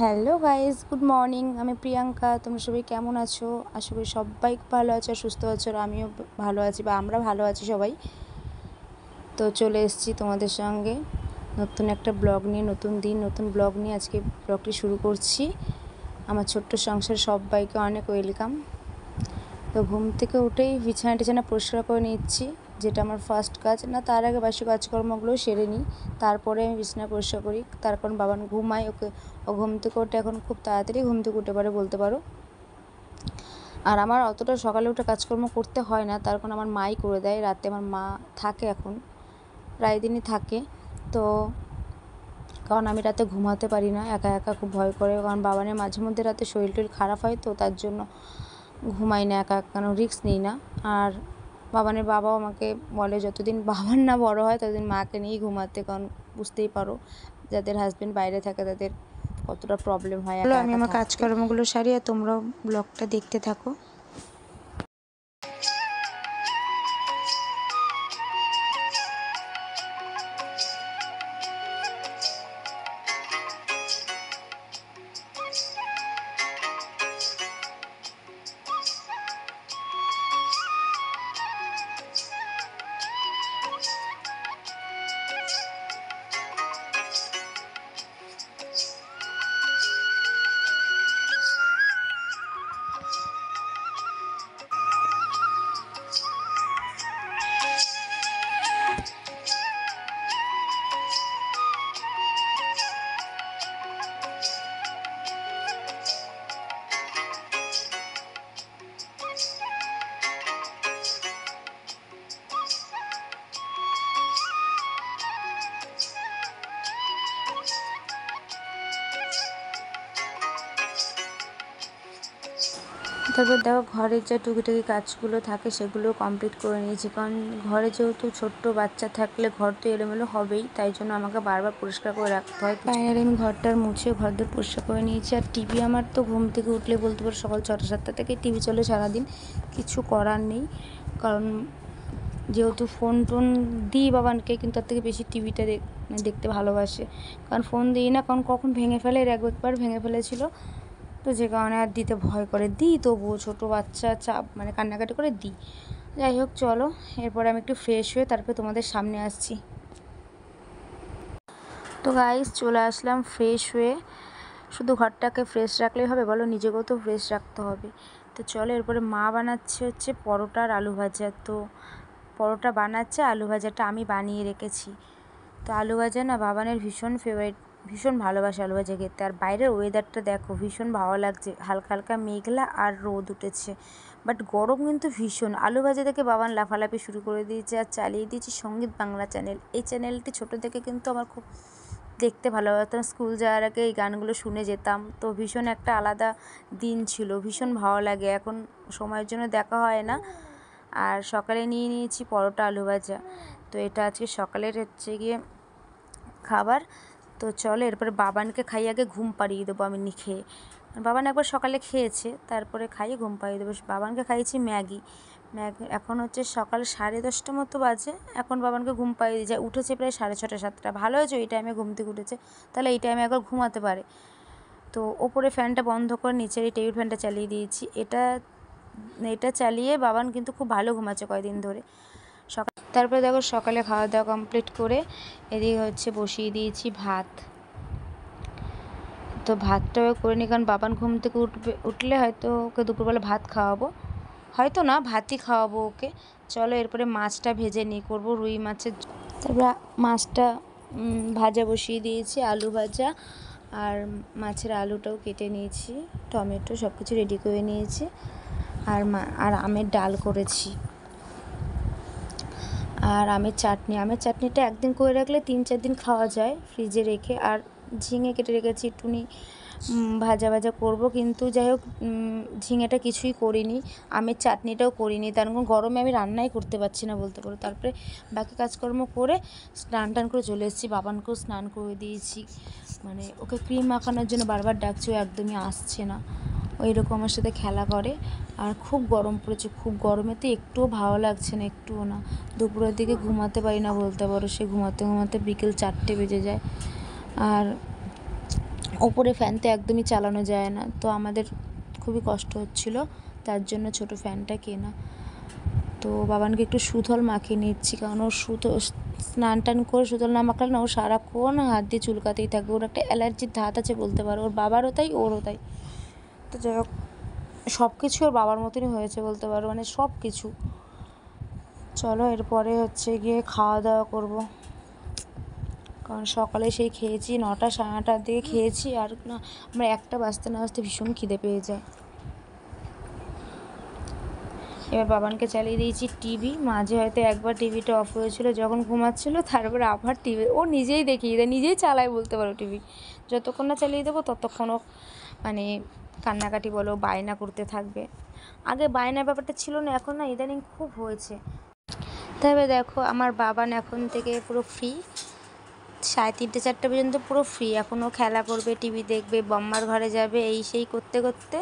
hello guys good morning আমি প্রিয়াঙ্কা তোমরা সবাই কেমন আছো আশা করি সবাই ভালো আছো সুস্থ আছো আর আমিও ভালো আছি বা আমরা ভালো আছি সবাই তো চলে এসেছি তোমাদের সঙ্গে নতুন একটা ব্লগ নিয়ে নতুন দিন নতুন ব্লগ নিয়ে আজকে ব্লগটি শুরু করছি আমার ছোট্ট সংসার সবাইকে অনেক ওয়েলকাম তো ঘুম থেকে উঠেই বিছানা টিছানা পরিষ্কার করে নিচ্ছি যেটা আমার ফার্স্ট কাজ না তার আগে বাসি কাজকর্মগুলো সেরে নিই তারপরে আমি বিছনা পরিষ্কার করি তার কারণ বাবান ঘুমায় ওকে ও ঘুম থেকে ওঠে এখন খুব তাড়াতাড়ি ঘুম থেকে উঠে পারে বলতে পারো আর আমার অতটা সকালে উঠে কাজকর্ম করতে হয় না তার কারণ আমার মাই করে দেয় রাতে আমার মা থাকে এখন প্রায় দিনই থাকে তো কারণ আমি রাতে ঘুমাতে পারি না একা একা খুব ভয় করে কারণ বাবানের মাঝে মধ্যে রাতে শরীর টরীর খারাপ হয় তো তার জন্য ঘুমাই না একা একা কেন রিক্স নিই না আর বাবানের বাবাও আমাকে বলে যতদিন বাবার না বড় হয় ততদিন মাকে নিয়েই ঘুমাতে কারণ বুঝতেই পারো যাদের হাজব্যান্ড বাইরে থাকে তাদের কতটা প্রবলেম হয় আমি আমার কাজকর্মগুলো সারি আর তোমরাও ব্লগটা দেখতে থাকো তবে দেখো ঘরের যে টুকিটাকি কাজগুলো থাকে সেগুলো কমপ্লিট করে নিয়েছি কারণ ঘরে যেহেতু ছোট্ট বাচ্চা থাকলে ঘর তো এলোমেলো হবেই তাই জন্য আমাকে বারবার পরিষ্কার করে রাখতে হয় ফাইনালি আমি ঘরটার মুছে ঘরদোর পরিষ্কার করে নিয়েছি আর টিভি আমার তো ঘুম থেকে উঠলে বলতে পারো সকাল ছটা সাতটা থেকে টিভি চলে সারাদিন কিছু করার নেই কারণ যেহেতু ফোন টোন দিই বাবানকে কিন্তু তার থেকে বেশি টিভিটা মানে দেখতে ভালোবাসে কারণ ফোন দিই না কারণ কখন ভেঙে ফেলে এর একবার ভেঙে ফেলেছিল তো যে কারণে আর দিতে ভয় করে দিই তবুও ছোটো বাচ্চা চাপ মানে কান্নাকাটি করে দিই যাই হোক চলো এরপরে আমি একটু ফ্রেশ হয়ে তারপরে তোমাদের সামনে আসছি তো গাইস চলে আসলাম ফ্রেশ হয়ে শুধু ঘরটাকে ফ্রেশ রাখলেই হবে বলো নিজেকেও তো ফ্রেশ রাখতে হবে তো চলো এরপরে মা বানাচ্ছে হচ্ছে পরোটার আলু ভাজা তো পরোটা বানাচ্ছে আলু ভাজাটা আমি বানিয়ে রেখেছি তো আলু ভাজা না বাবানের ভীষণ ফেভারিট ভীষণ ভালোবাসি আলু ভাজা খেতে আর বাইরের ওয়েদারটা দেখো ভীষণ ভালো লাগছে হালকা হালকা মেঘলা আর রোদ উঠেছে বাট গরম কিন্তু ভীষণ আলু ভাজা থেকে বাবান লাফালাফি শুরু করে দিয়েছে আর চালিয়ে দিয়েছি সঙ্গীত বাংলা চ্যানেল এই চ্যানেলটি ছোট থেকে কিন্তু আমার খুব দেখতে ভালোবাসতাম স্কুল যাওয়ার আগে এই গানগুলো শুনে যেতাম তো ভীষণ একটা আলাদা দিন ছিল ভীষণ ভালো লাগে এখন সময়ের জন্য দেখা হয় না আর সকালে নিয়ে নিয়েছি পরোটা আলু ভাজা তো এটা আজকে সকালের হচ্ছে গিয়ে খাবার তো চলো এরপরে বাবানকে খাইয়ে আগে ঘুম পাড়িয়ে দেবো আমি খেয়ে বাবান একবার সকালে খেয়েছে তারপরে খাইয়ে ঘুম পাড়িয়ে দেবো বাবানকে খাইয়েছি ম্যাগি ম্যাগি এখন হচ্ছে সকাল সাড়ে দশটা মতো বাজে এখন বাবানকে ঘুম পাড়িয়ে যায় উঠেছে প্রায় সাড়ে ছটা সাতটা ভালো হয়েছে ওই টাইমে ঘুম থেকে উঠেছে তাহলে এই টাইমে একবার ঘুমাতে পারে তো ওপরে ফ্যানটা বন্ধ করে নিচের এই টেবিল ফ্যানটা চালিয়ে দিয়েছি এটা এটা চালিয়ে বাবান কিন্তু খুব ভালো ঘুমাচ্ছে কয়েকদিন ধরে সকাল তারপরে দেখো সকালে খাওয়া দাওয়া কমপ্লিট করে এদিকে হচ্ছে বসিয়ে দিয়েছি ভাত তো ভাতটাও করে নিই কারণ বাবান ঘুম থেকে উঠবে উঠলে হয়তো ওকে দুপুরবেলা ভাত খাওয়াবো হয়তো না ভাতই খাওয়াবো ওকে চলো এরপরে মাছটা ভেজে নিয়ে করবো রুই মাছের তারপরে মাছটা ভাজা বসিয়ে দিয়েছি আলু ভাজা আর মাছের আলুটাও কেটে নিয়েছি টমেটো সব কিছু রেডি করে নিয়েছি আর মা আর আমের ডাল করেছি আর আমের চাটনি আমের চাটনিটা একদিন করে রাখলে তিন চার দিন খাওয়া যায় ফ্রিজে রেখে আর ঝিঙে কেটে রেখেছি একটুনি ভাজা ভাজা করব কিন্তু যাই হোক ঝিঙেটা কিছুই করিনি আমের চাটনিটাও করিনি তার গরমে আমি রান্নাই করতে পারছি না বলতে পারো তারপরে বাকি কাজকর্ম করে স্নান টান করে চলে এসেছি বাবানকেও স্নান করে দিয়েছি মানে ওকে ক্রিম মাখানোর জন্য বারবার ডাকছি ও একদমই আসছে না ওই রকম আমার সাথে খেলা করে আর খুব গরম পড়েছে খুব গরমে তো একটুও ভালো লাগছে না একটুও না দুপুরের দিকে ঘুমাতে পারি না বলতে পারো সে ঘুমাতে ঘুমাতে বিকেল চারটে বেজে যায় আর ওপরে ফ্যান তো একদমই চালানো যায় না তো আমাদের খুবই কষ্ট হচ্ছিল তার জন্য ছোট ফ্যানটা কেনা তো বাবানকে একটু সুথল মাখিয়ে নিচ্ছি কারণ ওর সুথল স্নান টান করে সুথল না মাখলে না ও সারাক্ষণ হাত দিয়ে চুলকাতেই থাকবে ওর একটা অ্যালার্জির ধাত আছে বলতে পারো ওর বাবারও তাই ওরও তাই তো যাই হোক সব কিছু ওর বাবার মতনই হয়েছে বলতে পারো মানে সব কিছু চলো এরপরে হচ্ছে গিয়ে খাওয়া দাওয়া করব কারণ সকালে সেই খেয়েছি নটা সাড়ে নটার দিকে খেয়েছি আর না আমরা একটা বাজতে না বাজতে ভীষণ খিদে পেয়ে যায় এবার বাবানকে চালিয়ে দিয়েছি টিভি মাঝে হয়তো একবার টিভিটা অফ হয়েছিল যখন ঘুমাচ্ছিলো তারপরে আবার টিভি ও নিজেই দেখিয়ে দেয় নিজেই চালায় বলতে পারো টিভি যতক্ষণ না চালিয়ে দেবো ততক্ষণ মানে কান্নাকাটি বলো বায়না করতে থাকবে আগে বায়নার ব্যাপারটা ছিল না এখন না ইদানিং খুব হয়েছে তবে দেখো আমার বাবান এখন থেকে পুরো ফ্রি সাড়ে তিনটে চারটে পর্যন্ত পুরো ফ্রি এখন ও খেলা করবে টিভি দেখবে বম্মার ঘরে যাবে এই সেই করতে করতে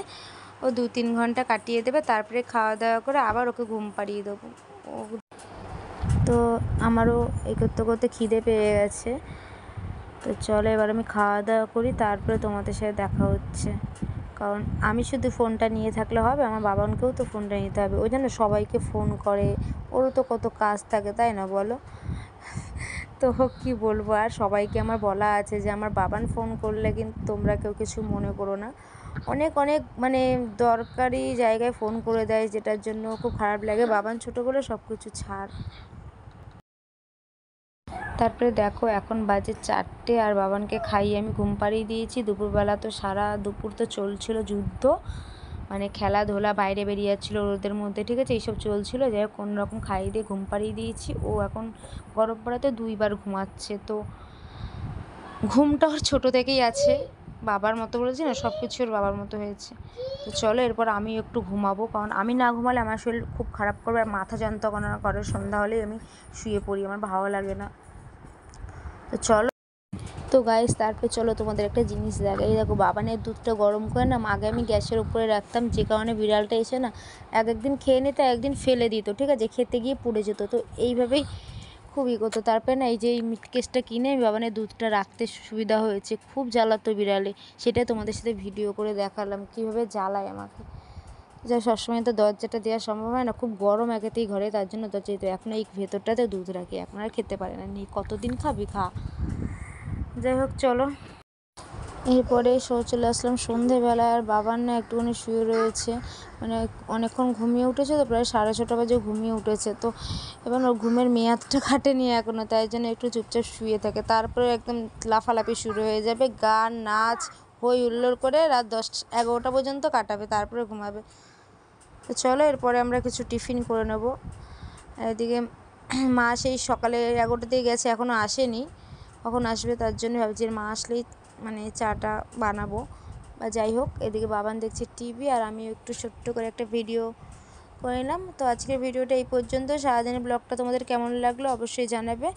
ও দু তিন ঘন্টা কাটিয়ে দেবে তারপরে খাওয়া দাওয়া করে আবার ওকে ঘুম পাড়িয়ে দেবো ও তো আমারও এই করতে করতে খিদে পেয়ে গেছে তো চলো এবার আমি খাওয়া দাওয়া করি তারপরে তোমাদের সাথে দেখা হচ্ছে কারণ আমি শুধু ফোনটা নিয়ে থাকলে হবে আমার বাবানকেও তো ফোনটা নিতে হবে ওই জন্য সবাইকে ফোন করে ওরও তো কত কাজ থাকে তাই না বলো তো কি বলবো আর সবাইকে আমার বলা আছে যে আমার বাবান ফোন করলে কিন্তু তোমরা কেউ কিছু মনে করো না অনেক অনেক মানে দরকারি জায়গায় ফোন করে দেয় যেটার জন্য খুব খারাপ লাগে বাবান ছোটো করে সব কিছু ছাড় তারপরে দেখো এখন বাজে চারটে আর বাবানকে খাইয়ে আমি ঘুম পাড়িয়ে দিয়েছি দুপুরবেলা তো সারা দুপুর তো চলছিল যুদ্ধ মানে খেলাধুলা বাইরে বেরিয়ে যাচ্ছিলো রোদের মধ্যে ঠিক আছে এইসব চলছিলো যাই হোক রকম খাইয়ে দিয়ে ঘুম পাড়িয়ে দিয়েছি ও এখন গরম পড়াতে দুইবার ঘুমাচ্ছে তো ঘুমটা ওর ছোটো থেকেই আছে বাবার মতো বলেছি না সব কিছু ওর বাবার মতো হয়েছে তো চলো এরপর আমি একটু ঘুমাবো কারণ আমি না ঘুমালে আমার শরীর খুব খারাপ করবে আর মাথা যন্ত্রণা করে সন্ধ্যা হলেই আমি শুয়ে পড়ি আমার ভালো লাগে না তো চলো তো গাইস তারপরে চলো তোমাদের একটা জিনিস এই দেখো বাবানের দুধটা গরম করে না আগে আমি গ্যাসের উপরে রাখতাম যে কারণে বিড়ালটা এসে না এক একদিন খেয়ে নিতে একদিন ফেলে দিত ঠিক আছে খেতে গিয়ে পুড়ে যেত তো এইভাবেই খুব ই তারপরে না এই যে এই মিটকেসটা কিনে বাবানের দুধটা রাখতে সুবিধা হয়েছে খুব জ্বালাতো বিড়ালে সেটা তোমাদের সাথে ভিডিও করে দেখালাম কীভাবে জ্বালায় আমাকে যা সবসময় তো দরজাটা দেওয়া সম্ভব হয় না খুব গরম একেতেই ঘরে তার জন্য দরজা দিতে এখন এই ভেতরটাতে দুধ রাখি এখন আর খেতে পারে না নিয়ে কতদিন খাবি খা যাই হোক চলো এরপরে শো চলে আসলাম সন্ধেবেলা আর বাবার না একটুখানি শুয়ে রয়েছে মানে অনেকক্ষণ ঘুমিয়ে উঠেছে তো প্রায় সাড়ে ছটা বাজে ঘুমিয়ে উঠেছে তো এবার ওর ঘুমের মেয়াদটা কাটেনি এখনও তাই জন্য একটু চুপচাপ শুয়ে থাকে তারপরে একদম লাফালাফি শুরু হয়ে যাবে গান নাচ হই হুল্লোড় করে রাত দশ এগারোটা পর্যন্ত কাটাবে তারপরে ঘুমাবে তো চলো এরপরে আমরা কিছু টিফিন করে নেব এদিকে মা সেই সকালে এগারোটাতেই গেছে এখনও আসেনি কখন আসবে তার জন্য ভাবছি মা আসলেই মানে চাটা বানাবো বা যাই হোক এদিকে বাবান দেখছে টিভি আর আমি একটু ছোট্ট করে একটা ভিডিও করে নিলাম তো আজকের ভিডিওটা এই পর্যন্ত সারাদিনের ব্লগটা তোমাদের কেমন লাগলো অবশ্যই জানাবে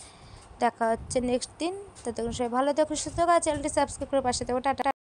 দেখা হচ্ছে নেক্সট দিন ততক্ষণ সবাই ভালো থেকো সুস্থ থাকো চ্যানেলটি সাবস্ক্রাইব করে পাশে থাকো টাটা